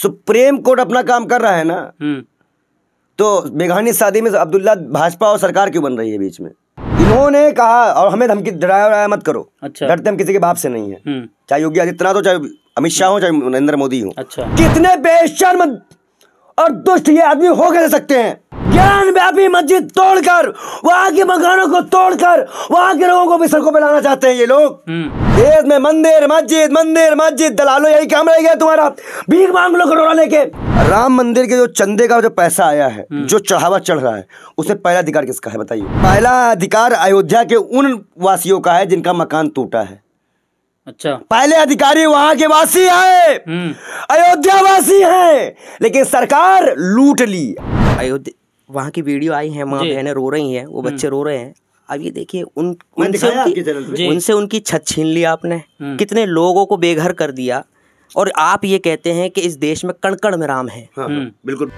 Supreme court अपना काम कर रहा है ना हम्म। तो मेघानी शादी में अब्दुल्ला भाजपा और सरकार क्यों बन रही है बीच में इन्होंने कहा और हमें धमकी डराया डराया मत करो अच्छा डरते हम किसी के बाप से नहीं है हम्म। चाहे योगी आदित्यनाथ हो चाहे अमित शाह हो चाहे नरेंद्र मोदी हो अच्छा कितने बेशर्म और दुष्ट ये आदमी हो कैसे सकते हैं ज्ञान व्यापी मस्जिद तोड़कर वहाँ के मकानों को तोड़कर वहाँ के लोगों को भी सड़कों पर लाना चाहते हैं ये लोग हम्म। देश में मंदिर मस्जिद मंदिर मस्जिद दलालो यही काम रह गया तुम्हारा भीख मांग लो करोड़ों लेके राम मंदिर के जो चंदे का जो पैसा आया है हम्म। जो चढ़ावा चढ़ रहा है उसे पहला अधिकार किसका है बताइए पहला अधिकार अयोध्या के उन वासियों का है जिनका मकान टूटा है अच्छा पहले अधिकारी वहाँ के वासी है हम्म। अयोध्या वासी है लेकिन सरकार लूट ली अयोध्या वहाँ की वीडियो आई है माँ बहने रो रही है वो बच्चे हम्म। रो रहे हैं अब ये देखिए उन उनसे उनकी, उनसे उनकी छत छीन लिया आपने हम्म। कितने लोगों को बेघर कर दिया और आप ये कहते हैं कि इस देश में कणकण में राम है हाँ, हाँ। हम्म। बिल्कुल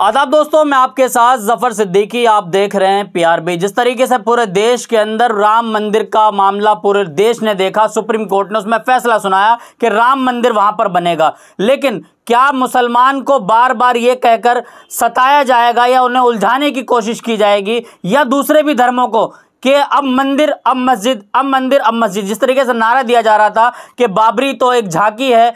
आदाब दोस्तों मैं आपके साथ जफर सिद्दीकी आप देख रहे हैं पीआरबी बी जिस तरीके से पूरे देश के अंदर राम मंदिर का मामला पूरे देश ने देखा सुप्रीम कोर्ट ने उसमें फैसला सुनाया कि राम मंदिर वहां पर बनेगा लेकिन क्या मुसलमान को बार बार ये कहकर सताया जाएगा या उन्हें उलझाने की कोशिश की जाएगी या दूसरे भी धर्मों को कि अब मंदिर अब मस्जिद अब मंदिर अब मस्जिद जिस तरीके से नारा दिया जा रहा था कि बाबरी तो एक झांकी है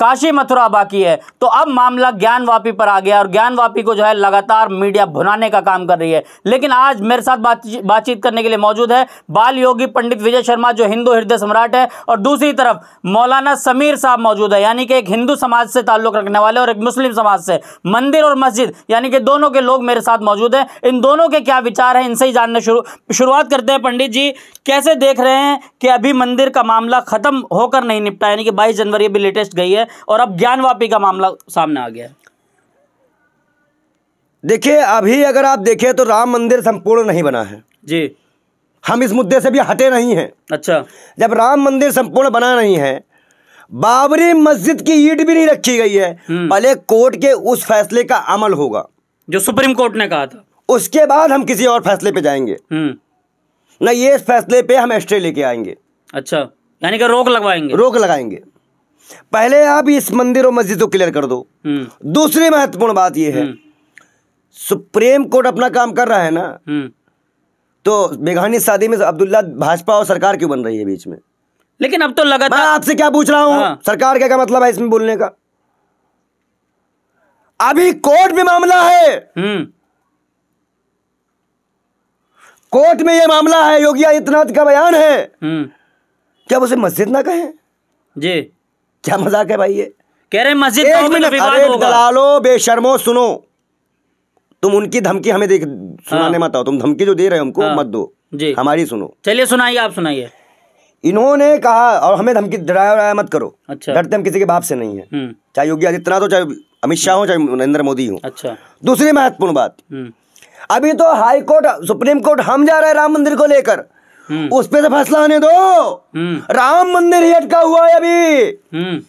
काशी मथुरा बाकी है तो अब मामला ज्ञान वापी पर आ गया और ज्ञान वापी को जो है लगातार मीडिया भुनाने का काम कर रही है लेकिन आज मेरे साथ बातचीत बातचीत करने के लिए मौजूद है बाल योगी पंडित विजय शर्मा जो हिंदू हृदय सम्राट है और दूसरी तरफ मौलाना समीर साहब मौजूद है यानी कि एक हिंदू समाज से ताल्लुक रखने वाले और एक मुस्लिम समाज से मंदिर और मस्जिद यानी कि दोनों के लोग मेरे साथ मौजूद है इन दोनों के क्या विचार है इनसे ही जानने शुरू शुरुआत बात करते हैं पंडित जी कैसे देख रहे हैं कि अभी मंदिर का मामला खत्म होकर नहीं निपटा यानी कि बाईस जनवरी अभी लेटेस्ट गई है और अब ज्ञानवापी का मामला सामने आ गया है देखिए अभी अगर आप देखें तो राम मंदिर संपूर्ण नहीं बना है जी हम इस मुद्दे से भी हटे नहीं हैं अच्छा जब राम मंदिर संपूर्ण बना नहीं है बाबरी मस्जिद की ईट भी नहीं रखी गई है पहले हम्म। कोर्ट के उस फैसले का अमल होगा जो सुप्रीम कोर्ट ने कहा था उसके बाद हम किसी और फैसले पे जाएंगे हम्म। ना ये फैसले पे हम एस्ट्रे लेके आएंगे अच्छा यानी कि रोक लगवाएंगे रोक लगाएंगे पहले आप इस मंदिर और मस्जिद को क्लियर कर दो हम्म। दूसरी महत्वपूर्ण बात यह है हम्म। सुप्रीम कोर्ट अपना काम कर रहा है ना हम्म। तो बेघानी शादी में अब्दुल्ला भाजपा और सरकार क्यों बन रही है बीच में लेकिन अब तो लगा मैं आपसे क्या पूछ रहा हूं हाँ। सरकार का क्या मतलब है इसमें बोलने का अभी कोर्ट में मामला है कोर्ट में ये मामला है योगी आदित्यनाथ का बयान है हम्म। क्या उसे मस्जिद ना कहें जी क्या मजाक है भाई ये कह रहे मस्जिद एक मिनट दलालो बेशर्मो सुनो तुम उनकी धमकी हमें देख सुनाने हाँ। मत आओ तुम धमकी जो दे रहे हो हमको हाँ। मत दो जी हमारी सुनो चलिए सुनाइए आप सुनाइए इन्होंने कहा और हमें धमकी डराया डराया मत करो अच्छा डरते हम किसी के बाप से नहीं है हम्म। चाहे योगी आदित्यनाथ हो चाहे अमित शाह हो चाहे नरेंद्र मोदी हो अच्छा दूसरी महत्वपूर्ण बात हम्म। अभी तो हाई कोर्ट सुप्रीम कोर्ट हम जा रहे हैं राम मंदिर को लेकर हम्म। उस पर तो फैसला आने दो हम्म। राम मंदिर ही अटका हुआ है अभी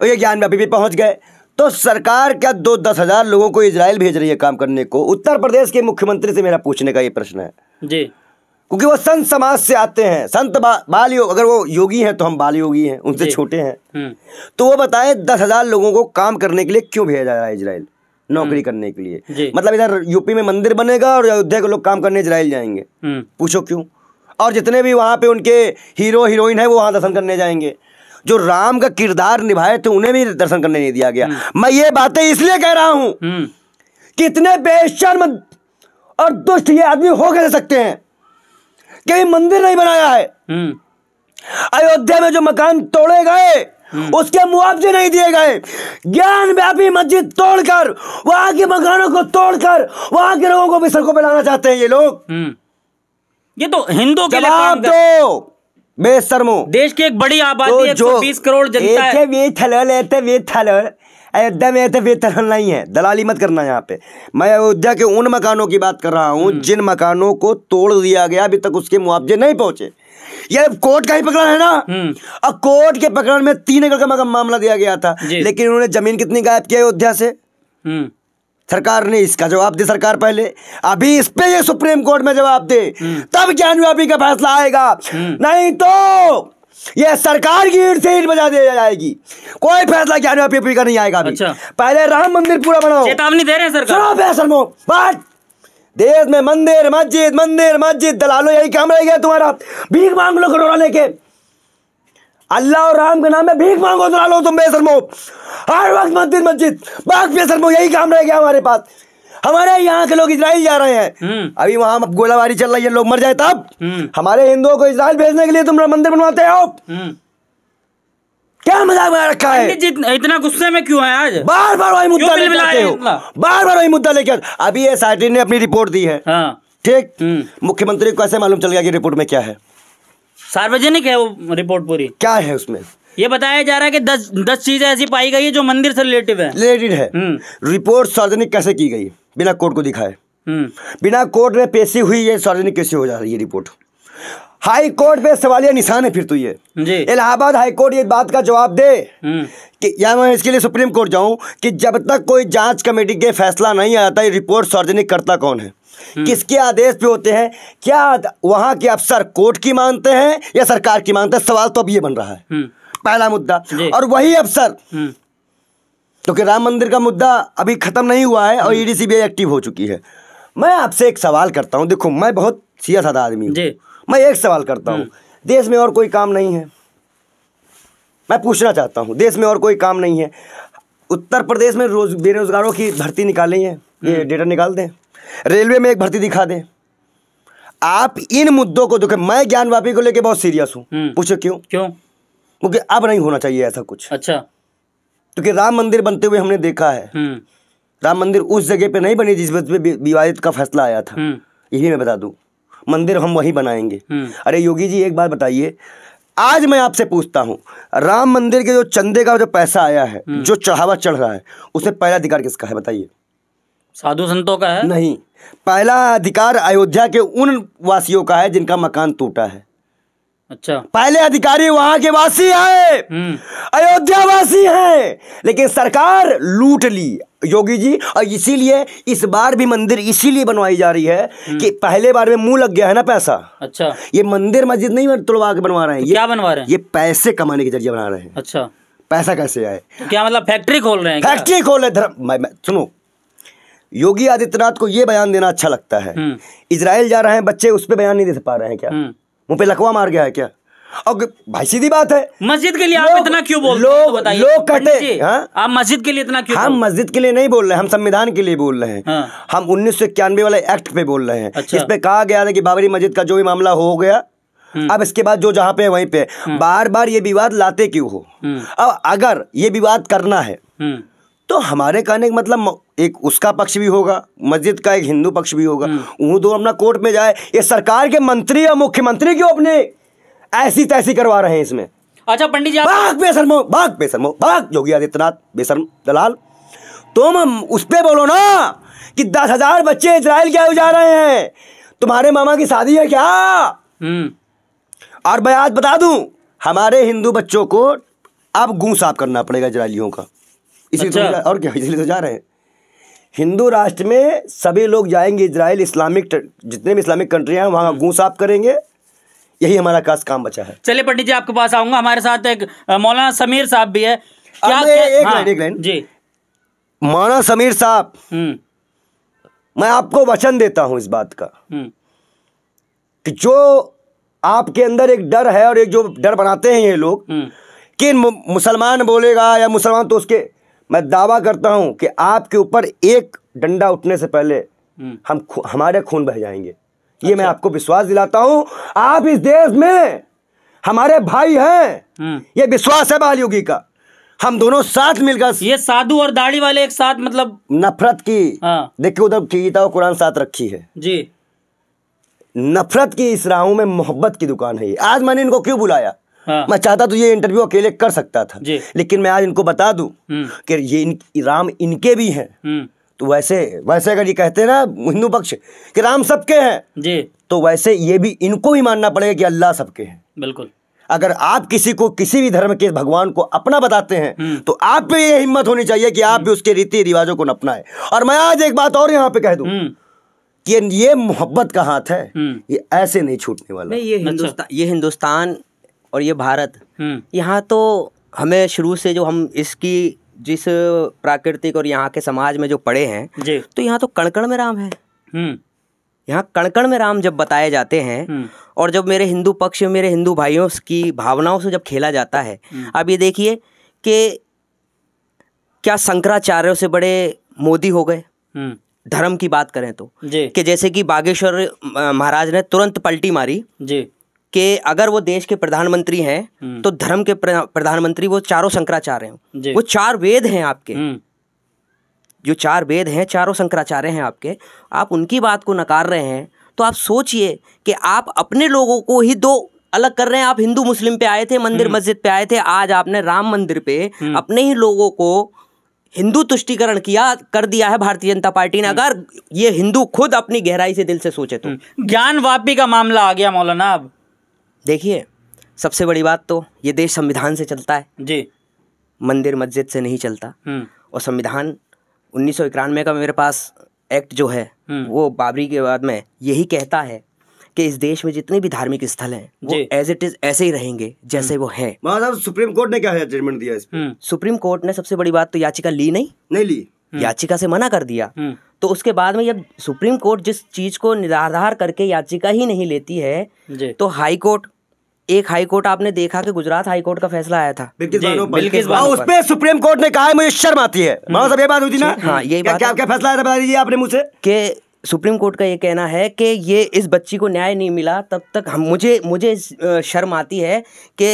तो ये ज्ञान अभी भी पहुंच गए तो सरकार क्या दो दस हजार लोगों को इसराइल भेज रही है काम करने को उत्तर प्रदेश के मुख्यमंत्री से मेरा पूछने का ये प्रश्न है जी क्योंकि वो संत समाज से आते हैं संत बा, बाल योग अगर वो योगी हैं तो हम बाल योगी हैं उनसे छोटे हैं तो वो बताएं दस हजार लोगों को काम करने के लिए क्यों भेजा जा रहा है इसराइल नौकरी हम्म। करने के लिए मतलब इधर यूपी में मंदिर बनेगा और अयोध्या के लोग काम करने इसराइल जाएंगे हम्म। पूछो क्यों और जितने भी वहाँ पे उनके हीरो हीरोइन है वो वहाँ दर्शन करने जाएंगे जो राम का किरदार निभाए थे उन्हें भी दर्शन करने नहीं दिया गया हम्म। मैं ये बातें इसलिए कह रहा हूँ कि इतने बेशर्म और दुष्ट ये आदमी हो कैसे सकते हैं कहीं मंदिर नहीं बनाया है अयोध्या में जो मकान तोड़े गए हम्म। उसके मुआवजे नहीं दिए गए ज्ञान व्यापी मस्जिद तोड़कर वहां के मकानों को तोड़कर वहां के लोगों को भी सड़कों पर लाना चाहते हैं ये लोग हम्म। ये तो हिंदू के जवाब दो बेसरमो देश की एक बड़ी आबादी है तो बीस करोड़ जनता है वे अयोध्या में तो बेतरल नहीं है दलाली मत करना यहाँ पे मैं अयोध्या के उन मकानों की बात कर रहा हूँ हम्म। जिन मकानों को तोड़ दिया गया अभी तक उसके मुआवजे नहीं पहुंचे यार कोर्ट का ही पकड़ा है ना हम्म। अब कोर्ट के पकड़ में तीन एकड़ का मामला दिया गया था लेकिन उन्होंने जमीन कितनी गायब किया अयोध्या से हम्म। सरकार ने इसका जवाब दे सरकार पहले अभी इस पे ये सुप्रीम कोर्ट में जवाब दे हम्म। तब व्यापी का फैसला आएगा नहीं तो ये सरकार की ईट से ईट बजा दी जाएगी कोई फैसला व्यापी का नहीं आएगा अभी अच्छा। पहले राम मंदिर पूरा बनाओ चेतावनी दे रहे हैं सरकार सुनो देश में मंदिर मस्जिद मंदिर मस्जिद दलालो यही काम रह गया तुम्हारा भीख मांग लो करोड़ लेके अल्लाह और राम के नाम में भीख मांगो दलालो तुम बेसरमो हर वक्त मस्जिद मस्जिद बाग बेसरमो यही काम रह गया हमारे पास हमारे यहाँ के लोग इसराइल जा रहे हैं हम्म। अभी वहां गोलाबारी चल रही है लोग मर जाए तब हम्म। हमारे हिंदुओं को इसराइल भेजने के लिए तुम मंदिर बनवाते हो हम्म। क्या मजाक बना रखा है जितना इतना गुस्से में क्यों है आज बार बार वही मुद्दा लेके आते हो बार बार वही मुद्दा लेके अभी एस आई टी ने अपनी रिपोर्ट दी है हाँ। ठीक हम्म। मुख्यमंत्री को कैसे मालूम चल गया कि रिपोर्ट में क्या है सार्वजनिक है वो रिपोर्ट पूरी क्या है उसमें ये बताया जा रहा है कि दस दस चीजें ऐसी पाई गई है जो मंदिर से रिलेटिव है रिलेटेड हम्म। है रिपोर्ट सार्वजनिक कैसे की गई बिना कोर्ट को दिखाए हम्म। बिना कोर्ट में पेशी हुई ये सार्वजनिक कैसे हो जा रही है रिपोर्ट हाई कोर्ट पे सवालिया निशान है फिर तो ये इलाहाबाद हाई कोर्ट ये बात का जवाब दे हम्म। कि या मैं इसके लिए सुप्रीम कोर्ट जाऊं कि जब तक कोई जांच कमेटी के फैसला नहीं आता ये रिपोर्ट सार्वजनिक करता कौन है हम्म। किसके आदेश पे होते हैं क्या वहां के अफसर कोर्ट की मानते हैं या सरकार की मानते हैं सवाल तो अब ये बन रहा है हम्म। पहला मुद्दा और वही अफसर क्योंकि तो राम मंदिर का मुद्दा अभी खत्म नहीं हुआ है और ईडी एक्टिव e हो चुकी है मैं आपसे एक सवाल करता हूँ देखो मैं बहुत साधा आदमी हूँ मैं एक सवाल करता हूँ हम्म। देश में और कोई काम नहीं है मैं पूछना चाहता हूँ देश में और कोई काम नहीं है उत्तर प्रदेश में रोज बेरोजगारों की भर्ती निकाली है ये हम्म। डेटा निकाल दें रेलवे में एक भर्ती दिखा दें आप इन मुद्दों को देखें मैं ज्ञान व्यापी को लेकर बहुत सीरियस हूँ हम्म। पूछो क्यों क्यों क्योंकि अब नहीं होना चाहिए ऐसा कुछ अच्छा क्योंकि राम मंदिर बनते हुए हमने देखा है राम मंदिर उस जगह पे नहीं बनी जिस विवादित का फैसला आया था यही मैं बता दूं मंदिर हम वही बनाएंगे हम्म। अरे योगी जी एक बात बताइए आज मैं आपसे पूछता हूँ राम मंदिर के जो चंदे का जो पैसा आया है हम्म। जो चढ़ावा चढ़ रहा है उसे पहला अधिकार किसका है बताइए साधु संतों का है नहीं पहला अधिकार अयोध्या के उन वासियों का है जिनका मकान टूटा है अच्छा पहले अधिकारी वहां के वासी है हम्म। अयोध्या वासी है लेकिन सरकार लूट ली योगी जी और इसीलिए इस बार भी मंदिर इसीलिए बनवाई जा रही है हम्म। कि पहले बार में मुंह लग गया है ना पैसा अच्छा ये मंदिर मस्जिद नहीं तुड़वा के बनवा रहे हैं तो ये क्या बनवा रहे हैं ये पैसे कमाने के जरिए बना रहे हैं अच्छा पैसा कैसे आए तो क्या मतलब फैक्ट्री खोल रहे हैं फैक्ट्री खोल रहे धर्म सुनो योगी आदित्यनाथ को ये बयान देना अच्छा लगता है हम्म। इसराइल जा रहे हैं बच्चे उस पर बयान नहीं दे पा रहे हैं क्या मुंह पे लकवा मार गया है क्या और भाई सीधी बात है मस्जिद के लिए आप इतना क्यों बोल लोग तो लोग कटे हाँ? आप मस्जिद के लिए इतना क्यों हम मस्जिद के लिए नहीं बोल रहे हम संविधान के लिए बोल रहे हैं हाँ। हम उन्नीस सौ इक्यानवे वाले एक्ट पे बोल रहे हैं अच्छा। इस पे कहा गया था कि बाबरी मस्जिद का जो भी मामला हो गया हम्म। अब इसके बाद जो जहाँ पे वहीं पे हम्म। बार बार ये विवाद लाते क्यों हो हम्म। अब अगर ये विवाद करना है तो हमारे कहने का मतलब एक उसका पक्ष भी होगा मस्जिद का एक हिंदू पक्ष भी होगा हम्म। वो दो अपना कोर्ट में जाए ये सरकार के मंत्री और मुख्यमंत्री क्यों अपने ऐसी तैसी करवा रहे हैं इसमें अच्छा पंडित जी बाग बेसरमो बाग बेसरमो बाग योगी आदित्यनाथ बेशर्म दलाल तुम उस पर बोलो ना कि दस हजार बच्चे इसराइल क्या जा रहे हैं तुम्हारे मामा की शादी है क्या हम्म। और मैं आज बता दूं हमारे हिंदू बच्चों को अब गूं साफ करना पड़ेगा इसराइलियों का इसी अच्छा। तो और क्या इसलिए तो जा रहे हैं हिंदू राष्ट्र में सभी लोग जाएंगे इसराइल इस्लामिक जितने भी इस्लामिक कंट्रियाँ हैं वहाँ हम्म। गूँ साफ करेंगे यही हमारा खास काम बचा है चलिए पंडित जी आपके पास आऊंगा हमारे साथ एक मौलाना समीर साहब भी है क्या, क्या? एक हाँ, एक लाइन जी मौलाना समीर साहब हम्म। मैं आपको वचन देता हूँ इस बात का हम्म। कि जो आपके अंदर एक डर है और एक जो डर बनाते हैं ये लोग कि मुसलमान बोलेगा या मुसलमान तो उसके मैं दावा करता हूं कि आपके ऊपर एक डंडा उठने से पहले हम्म। हम हमारे खून बह जाएंगे अच्छा। ये मैं आपको विश्वास दिलाता हूं आप इस देश में हमारे भाई हैं हम्म। ये विश्वास है बालयोगी का हम दोनों साथ मिलकर ये साधु और दाढ़ी वाले एक साथ मतलब नफरत की हाँ। देखिए उधर गीता और कुरान साथ रखी है जी नफरत की इस राहों में मोहब्बत की दुकान है आज मैंने इनको क्यों बुलाया हाँ। मैं चाहता तो ये इंटरव्यू अकेले कर सकता था लेकिन मैं आज इनको बता दूं हम्म। कि ये इन, राम इनके भी हैं हम्म। तो वैसे वैसे अगर ये कहते हैं ना हिंदू पक्ष कि राम सबके हैं तो वैसे ये भी इनको भी मानना पड़ेगा कि अल्लाह सबके हैं बिल्कुल अगर आप किसी को किसी भी धर्म के भगवान को अपना बताते हैं हम्म। तो आप पे ये हिम्मत होनी चाहिए कि आप भी उसके रीति रिवाजों को न अपनाएं और मैं आज एक बात और यहाँ पे कह दूं कि ये मोहब्बत का हाथ है ये ऐसे नहीं छूटने वाला नहीं ये अच्छा। हिंदुस्तान ये हिंदुस्तान और ये भारत हम्म। यहाँ तो हमें शुरू से जो हम इसकी जिस प्राकृतिक और यहाँ के समाज में जो पड़े हैं तो यहाँ तो कणकण में राम है हम्म। यहाँ कणकण में राम जब बताए जाते हैं हम्म। और जब मेरे हिंदू पक्ष मेरे हिंदू भाइयों की भावनाओं से जब खेला जाता है अब ये देखिए कि क्या शंकराचार्यों से बड़े मोदी हो गए धर्म की बात करें तो कि जैसे कि बागेश्वर महाराज ने तुरंत पलटी मारी जी कि अगर वो देश के प्रधानमंत्री हैं हम्म। तो धर्म के प्रधानमंत्री वो चारों शंकराचार्य हैं वो चार वेद हैं आपके हम्म। जो चार वेद हैं चारों शंकराचार्य हैं आपके आप उनकी बात को नकार रहे हैं तो आप सोचिए कि आप अपने लोगों को ही दो अलग कर रहे हैं आप हिंदू मुस्लिम पे आए थे मंदिर हम्म। मस्जिद पे आए थे आज आपने राम मंदिर पे अपने ही लोगों को हिंदू तुष्टिकरण किया कर दिया है भारतीय जनता पार्टी ने अगर ये हिंदू खुद अपनी गहराई से दिल से सोचे तो ज्ञान वापी का मामला आ गया मौलाना अब देखिए सबसे बड़ी बात तो ये देश संविधान से चलता है जी मंदिर मस्जिद से नहीं चलता हम्म। और संविधान उन्नीस सौ इक्यानवे का मेरे पास एक्ट जो है हम्म। वो बाबरी के बाद में यही कहता है कि इस देश में जितने भी धार्मिक स्थल हैं वो एज इट इज ऐसे ही रहेंगे जैसे हम्म। वो है सुप्रीम कोर्ट ने क्या जजमेंट दिया इस सुप्रीम कोर्ट ने सबसे बड़ी बात तो याचिका ली नहीं नहीं ली याचिका से मना कर दिया तो उसके बाद में जब सुप्रीम कोर्ट जिस चीज़ को निराधार करके याचिका ही नहीं लेती है तो हाई कोर्ट एक हाई कोर्ट आपने देखा कि गुजरात हाई कोर्ट का फैसला आया था उस पर सुप्रीम कोर्ट ने कहा है मुझे शर्म आती है साहब ये बात हुई थी ना हाँ ये बात क्या फैसला आया था आपने मुझे के सुप्रीम कोर्ट का ये कहना है कि ये इस बच्ची को न्याय नहीं मिला तब तक हम मुझे मुझे शर्म आती है कि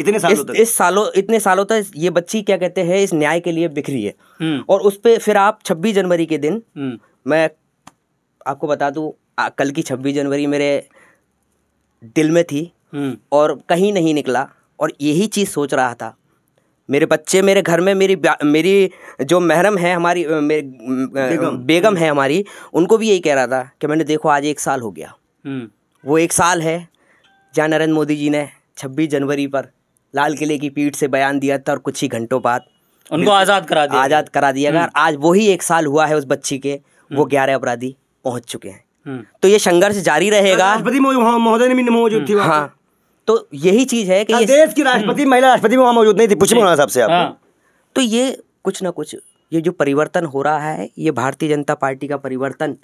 इतने सालों इस, इस सालों इतने सालों तक ये बच्ची क्या कहते हैं इस न्याय के लिए बिखरी है हम्म। और उस पर फिर आप छब्बीस जनवरी के दिन हम्म। मैं आपको बता दूँ कल की छब्बीस जनवरी मेरे दिल में थी हम्म। और कहीं नहीं निकला और यही चीज़ सोच रहा था मेरे बच्चे मेरे घर में मेरी मेरी जो महरम है हमारी मेरे बेगम, बेगम है हमारी उनको भी यही कह रहा था कि मैंने देखो आज एक साल हो गया वो एक साल है जहाँ नरेंद्र मोदी जी ने 26 जनवरी पर लाल किले की पीठ से बयान दिया था और कुछ ही घंटों बाद उनको आज़ाद करा दिया आज़ाद करा दिया गया हम्म। आज वही एक साल हुआ है उस बच्ची के वो हम्म। ग्यारह अपराधी पहुंच चुके हैं हम्म। तो ये संघर्ष जारी रहेगा राष्ट्रपति मौजूद थी हाँ तो यही चीज़ है कि देश की राष्ट्रपति महिला राष्ट्रपति वहाँ मौजूद नहीं थी पूछे मौलाना साहब से आप हाँ। तो ये कुछ ना कुछ ये जो परिवर्तन हो रहा है ये भारतीय जनता पार्टी का परिवर्तन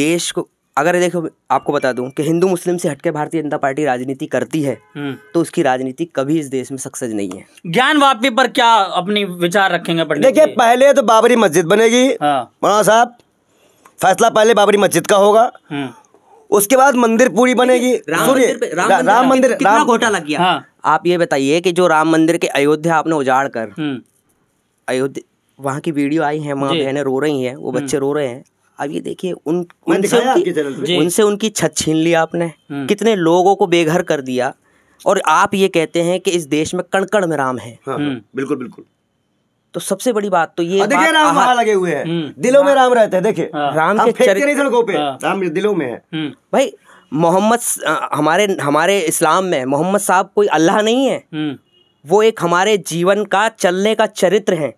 देश को अगर देखो आपको बता दूं कि हिंदू मुस्लिम से हटके भारतीय जनता पार्टी राजनीति करती है हम्म। तो उसकी राजनीति कभी इस देश में सक्सेस नहीं है ज्ञान वापी पर क्या अपनी विचार रखेंगे देखिए पहले तो बाबरी मस्जिद बनेगी हाँ। साहब फैसला पहले बाबरी मस्जिद का होगा हम्म। उसके बाद मंदिर पूरी बनेगी राम मंदिर राम घोटाला किया हाँ। आप ये बताइए की जो राम मंदिर के अयोध्या आपने उजाड़ कर हम्म। अयोध्या वहाँ की वीडियो आई है माँ बहने रो रही है वो बच्चे रो रहे हैं अब ये देखिए उन उनसे उनकी, उनसे उनकी छत छीन लिया आपने हम्म। कितने लोगों को बेघर कर दिया और आप ये कहते हैं कि इस देश में कणकण में राम है हाँ, हाँ। हम्म। बिल्कुल बिल्कुल तो सबसे बड़ी बात तो ये हाँ, देखिए राम वहां लगे हुए हैं हम्म। दिलों में राम रहते हैं देखिए राम के चरित्र नहीं सड़कों पे राम दिलों में है भाई मोहम्मद हमारे हमारे इस्लाम में मोहम्मद साहब कोई अल्लाह नहीं है वो एक हमारे जीवन का चलने का चरित्र है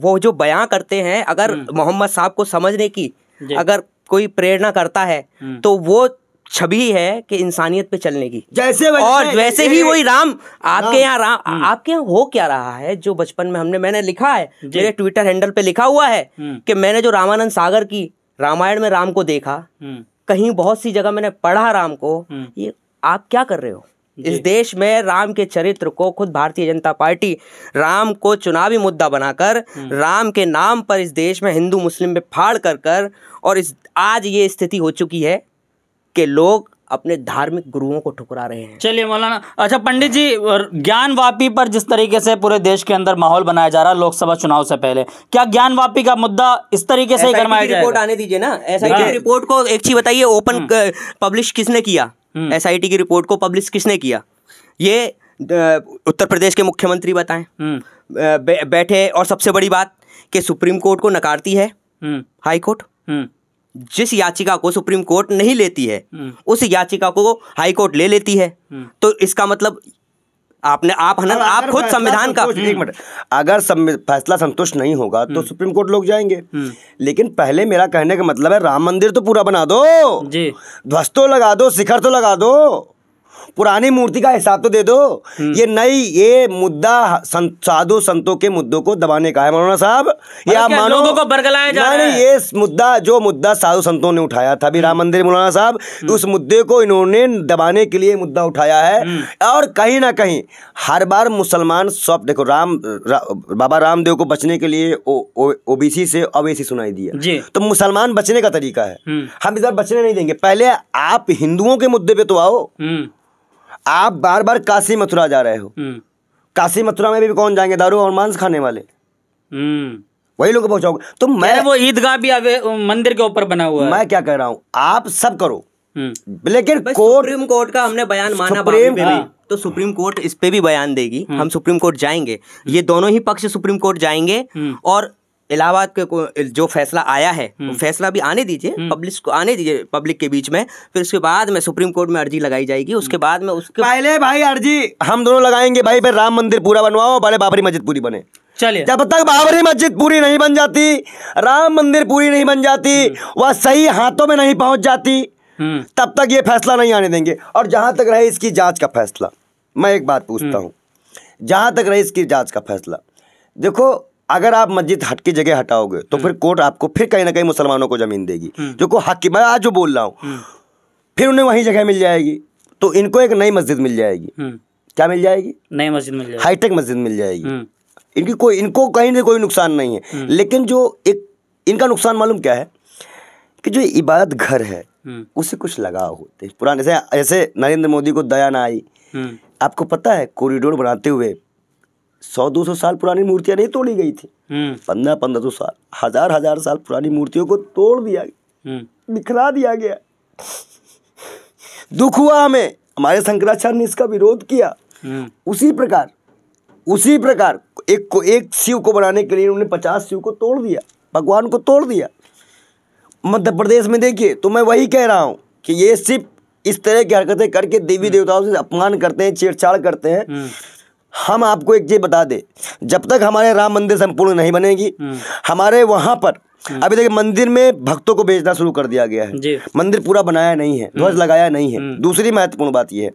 वो जो बयां करते हैं अगर मोहम्मद साहब को समझने की अगर कोई प्रेरणा करता है हम्म। तो वो छवि है कि इंसानियत पे चलने की जैसे और वैसे ही वही राम आपके हाँ। यहाँ राम हम्म। आपके यहाँ हो क्या रहा है जो बचपन में हमने मैंने लिखा है मेरे ट्विटर हैंडल पे लिखा हुआ है हम्म। कि मैंने जो रामानंद सागर की रामायण में राम को देखा कहीं बहुत सी जगह मैंने पढ़ा राम को ये आप क्या कर रहे हो इस देश में राम के चरित्र को खुद भारतीय जनता पार्टी राम को चुनावी मुद्दा बनाकर हम्म। राम के नाम पर इस देश में हिंदू मुस्लिम में फाड़ कर कर और इस आज ये स्थिति हो चुकी है कि लोग अपने धार्मिक गुरुओं को ठुकरा रहे हैं चलिए मौलाना अच्छा पंडित जी ज्ञान वापी पर जिस तरीके से पूरे देश के अंदर माहौल बनाया जा रहा है लोकसभा चुनाव से पहले क्या ज्ञान वापी का मुद्दा इस तरीके से ही रिपोर्ट आने दीजिए ना ऐसा रिपोर्ट हाँ। को एक चीज बताइए ओपन पब्लिश हाँ। किसने किया एस हम्म। की रिपोर्ट को पब्लिश किसने किया ये उत्तर प्रदेश के मुख्यमंत्री बताएं हम्म। बैठे और सबसे बड़ी बात कि सुप्रीम कोर्ट को नकारती है हम्म। हाई कोर्ट जिस याचिका को सुप्रीम कोर्ट नहीं लेती है उस याचिका को हाई कोर्ट ले लेती है तो इसका मतलब आपने आप हनन आप खुद संविधान का एक हम्म। मिनट अगर फैसला संतुष्ट नहीं होगा तो हम्म। सुप्रीम कोर्ट लोग जाएंगे हम्म। लेकिन पहले मेरा कहने का मतलब है राम मंदिर तो पूरा बना दो जी तो लगा दो शिखर तो लगा दो पुरानी मूर्ति का हिसाब तो दे दो हम्म। ये नई ये मुद्दा सं, साधु संतों के मुद्दों को दबाने का है मौलाना साहब ये मतलब आप मानो लोगों को बरगलाया जा रहा है ये मुद्दा जो मुद्दा साधु संतों ने उठाया था अभी राम हम्म। मंदिर मौलाना साहब हम्म। उस मुद्दे को इन्होंने दबाने के लिए मुद्दा उठाया है और कहीं ना कहीं हर बार मुसलमान सब देखो राम रा, बाबा रामदेव को बचने के लिए ओबीसी से अवेसी सुनाई दिया तो मुसलमान बचने का तरीका है हम इधर बचने नहीं देंगे पहले आप हिंदुओं के मुद्दे पे तो आओ आप बार बार काशी मथुरा जा रहे हो हम्म। काशी मथुरा में भी कौन जाएंगे दारू और मांस खाने वाले हम्म। वही लोग पहुंचाओगे तो मैं वो ईदगाह भी मंदिर के ऊपर बना हुआ है मैं क्या कह रहा हूँ आप सब करो हम्म। लेकिन कोर्ट सुप्रीम कोर्ट का हमने बयान माना सुप्रीम हाँ। तो सुप्रीम कोर्ट इस पे भी बयान देगी हम सुप्रीम कोर्ट जाएंगे ये दोनों ही पक्ष सुप्रीम कोर्ट जाएंगे और इलाहाबाद के जो फैसला आया है वो हम्म। फैसला भी आने दीजिए हम्म। पब्लिक को आने दीजिए पब्लिक के बीच में फिर उसके बाद में सुप्रीम कोर्ट में अर्जी लगाई जाएगी उसके हम्म। बाद में उसके पहले भाई अर्जी हम दोनों लगाएंगे भाई फिर राम मंदिर पूरा बनवाओ बड़े बाबरी मस्जिद पूरी बने चलिए जब तक बाबरी मस्जिद पूरी नहीं बन जाती राम मंदिर पूरी नहीं बन जाती वह सही हाथों में नहीं पहुंच जाती तब तक ये फैसला नहीं आने देंगे और जहां तक रहे इसकी जांच का फैसला मैं एक बात पूछता हूँ जहां तक रहे इसकी जांच का फैसला देखो अगर आप मस्जिद हट की जगह हटाओगे तो हम्म। फिर कोर्ट आपको फिर कहीं ना कहीं मुसलमानों को जमीन देगी हम्म। जो को हक की मैं आज जो बोल रहा हूँ हम्म। फिर उन्हें वही जगह मिल जाएगी तो इनको एक नई मस्जिद मिल जाएगी क्या मिल जाएगी नई मस्जिद मिल जाएगी हाईटेक मस्जिद मिल जाएगी इनकी कोई इनको कहीं ना कोई नुकसान नहीं है लेकिन जो एक इनका नुकसान मालूम क्या है कि जो इबादत घर है उसे कुछ लगाव होते पुराने ऐसे नरेंद्र मोदी को दया ना आई आपको पता है कॉरिडोर बनाते हुए सौ दो सौ साल पुरानी मूर्तियां नहीं तोड़ी गई थी हम्म। पंद्रह पंद्रह सौ साल हजार हजार साल पुरानी मूर्तियों को तोड़ दिया गया हम्म। बिखरा दिया गया दुख हुआ हमें हमारे शंकराचार्य ने इसका विरोध किया हम्म। उसी प्रकार उसी प्रकार एक को एक शिव को बनाने के लिए उन्होंने पचास शिव को तोड़ दिया भगवान को तोड़ दिया मध्य प्रदेश में देखिए तो मैं वही कह रहा हूँ कि ये सिर्फ इस तरह की हरकतें करके देवी देवताओं से अपमान करते हैं छेड़छाड़ करते हैं हम आपको एक चीज़ बता दें जब तक हमारे राम मंदिर संपूर्ण नहीं बनेगी हम्म। हमारे वहाँ पर हम्म। अभी देखिए मंदिर में भक्तों को भेजना शुरू कर दिया गया है मंदिर पूरा बनाया नहीं है ध्वज हम्म। लगाया नहीं है हम्म। दूसरी महत्वपूर्ण बात यह है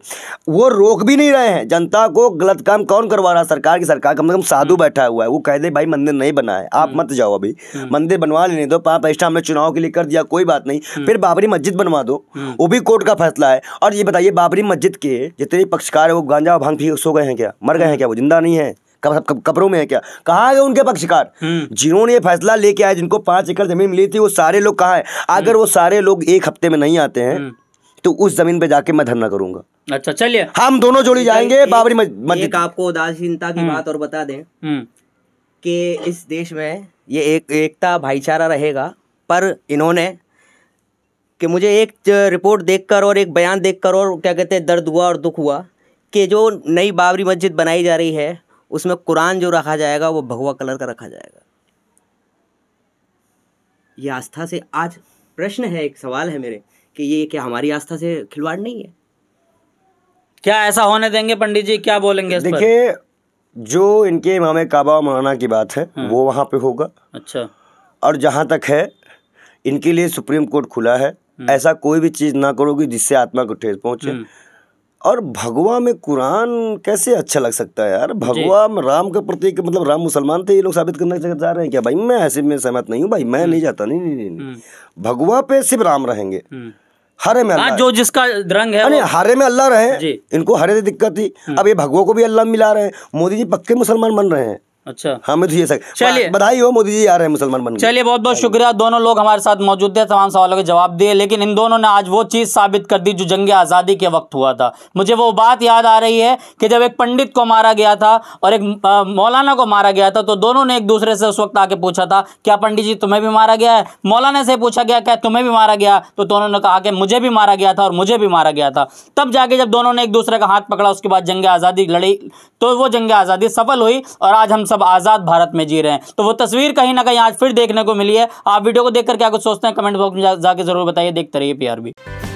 वो रोक भी नहीं रहे हैं जनता को गलत काम कौन करवा रहा है सरकार की सरकार कम से कम साधु बैठा हुआ है वो कह दे भाई मंदिर नहीं बना है आप मत जाओ अभी मंदिर बनवा लेने दो पाप ऐसा हमने चुनाव के लिए कर दिया कोई बात नहीं फिर बाबरी मस्जिद बनवा दो वो भी कोर्ट का फैसला है और ये बताइए बाबरी मस्जिद के जितने पक्षकार है वो गांजा भांग फी सो गए हैं क्या मर गए हैं क्या वो जिंदा नहीं है कब्रों में है क्या कहा है उनके पक्षकार हम्म। जिन्होंने ये फैसला लेके आए जिनको पांच एकड़ जमीन मिली थी वो सारे लोग कहा है अगर हम्म। वो सारे लोग एक हफ्ते में नहीं आते हैं हम्म। तो उस जमीन पे जाके मैं धरना करूंगा अच्छा चलिए हम दोनों जोड़ी जाएंगे बाबरी मस्जिद आपको उदासीनता की बात और बता दें कि इस देश में ये एक एकता भाईचारा रहेगा पर इन्होंने कि मुझे एक रिपोर्ट देखकर और एक बयान देखकर और क्या कहते हैं दर्द हुआ और दुख हुआ कि जो नई बाबरी मस्जिद बनाई जा रही है उसमें कुरान जो रखा जाएगा वो भगवा कलर का रखा जाएगा ये आस्था से आज प्रश्न है एक सवाल है मेरे कि ये क्या हमारी आस्था से खिलवाड़ नहीं है क्या ऐसा होने देंगे पंडित जी क्या बोलेंगे देखिए जो इनके इमाम काबा मौलाना की बात है हाँ। वो वहां पे होगा अच्छा और जहां तक है इनके लिए सुप्रीम कोर्ट खुला है हम्म। ऐसा कोई भी चीज़ ना करोगी जिससे आत्मा को ठेस पहुंचे हम्म। और भगवा में कुरान कैसे अच्छा लग सकता है यार भगवा में राम का प्रतीक मतलब राम मुसलमान थे ये लोग साबित करने जा रहे हैं क्या भाई मैं ऐसे में सहमत नहीं हूँ भाई मैं हम्म। नहीं जाता नहीं नहीं, नहीं, नहीं। हम्म। भगवा पे सिर्फ राम रहेंगे हम्म। हरे में हाँ, अल्लाह जो जिसका रंग है अरे हरे में अल्लाह रहे इनको हरे से दिक्कत थी अब ये भगवा को भी अल्लाह मिला रहे हैं मोदी जी पक्के मुसलमान बन रहे हैं अच्छा हमें हाँ, तो ये चलिए बधाई हो मोदी जी आ रहे हैं मुसलमान बन चलिए बहुत बहुत शुक्रिया दोनों लोग हमारे साथ मौजूद थे तमाम सवालों के जवाब दिए लेकिन इन दोनों ने आज वो चीज़ साबित कर दी जो जंग आज़ादी के वक्त हुआ था मुझे वो बात याद आ रही है कि जब एक पंडित को मारा गया था और एक आ, मौलाना को मारा गया था तो दोनों ने एक दूसरे से उस वक्त आके पूछा था क्या पंडित जी तुम्हें भी मारा गया है मौलाना से पूछा गया क्या तुम्हें भी मारा गया तो दोनों ने कहा कि मुझे भी मारा गया था और मुझे भी मारा गया था तब जाके जब दोनों ने एक दूसरे का हाथ पकड़ा उसके बाद जंग आज़ादी लड़ी तो वो जंग आज़ादी सफल हुई और आज हम सब आज़ाद भारत में जी रहे हैं तो वो तस्वीर कहीं ना कहीं आज फिर देखने को मिली है आप वीडियो को देखकर क्या कुछ सोचते हैं कमेंट बॉक्स में जाके जरूर बताइए देखते रहिए प्यार भी